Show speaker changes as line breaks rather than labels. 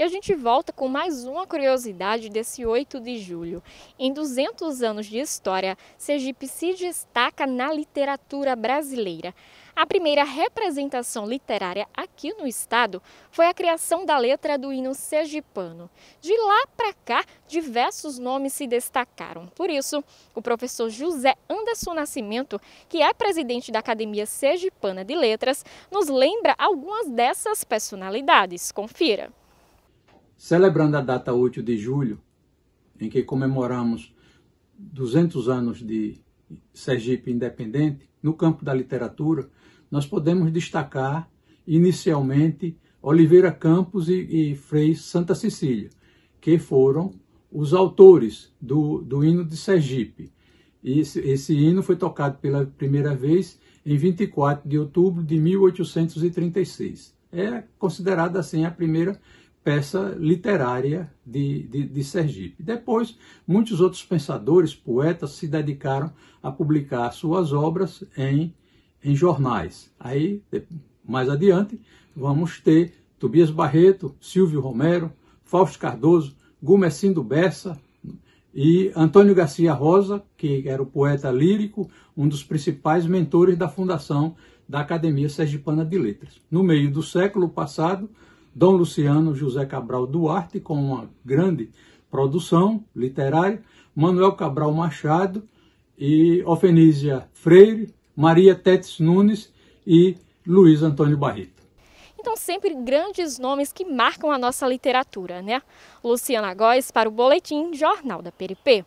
E a gente volta com mais uma curiosidade desse 8 de julho. Em 200 anos de história, Sergipe se destaca na literatura brasileira. A primeira representação literária aqui no estado foi a criação da letra do hino sergipano. De lá para cá, diversos nomes se destacaram. Por isso, o professor José Anderson Nascimento, que é presidente da Academia Sergipana de Letras, nos lembra algumas dessas personalidades. Confira.
Celebrando a data 8 de julho, em que comemoramos 200 anos de Sergipe independente, no campo da literatura, nós podemos destacar inicialmente Oliveira Campos e, e Frei Santa Cecília, que foram os autores do, do hino de Sergipe. Esse, esse hino foi tocado pela primeira vez em 24 de outubro de 1836. É considerada assim a primeira peça literária de, de, de, Sergipe. Depois, muitos outros pensadores, poetas, se dedicaram a publicar suas obras em, em jornais. Aí, mais adiante, vamos ter Tobias Barreto, Silvio Romero, Fausto Cardoso, Gumecindo Bessa e Antônio Garcia Rosa, que era o poeta lírico, um dos principais mentores da fundação da Academia Sergipana de Letras. No meio do século passado, Dom Luciano José Cabral Duarte, com uma grande produção literária, Manuel Cabral Machado e Ofenísia Freire, Maria Tetes Nunes e Luiz Antônio Barreto.
Então, sempre grandes nomes que marcam a nossa literatura, né? Luciana Góes para o Boletim Jornal da Peripê.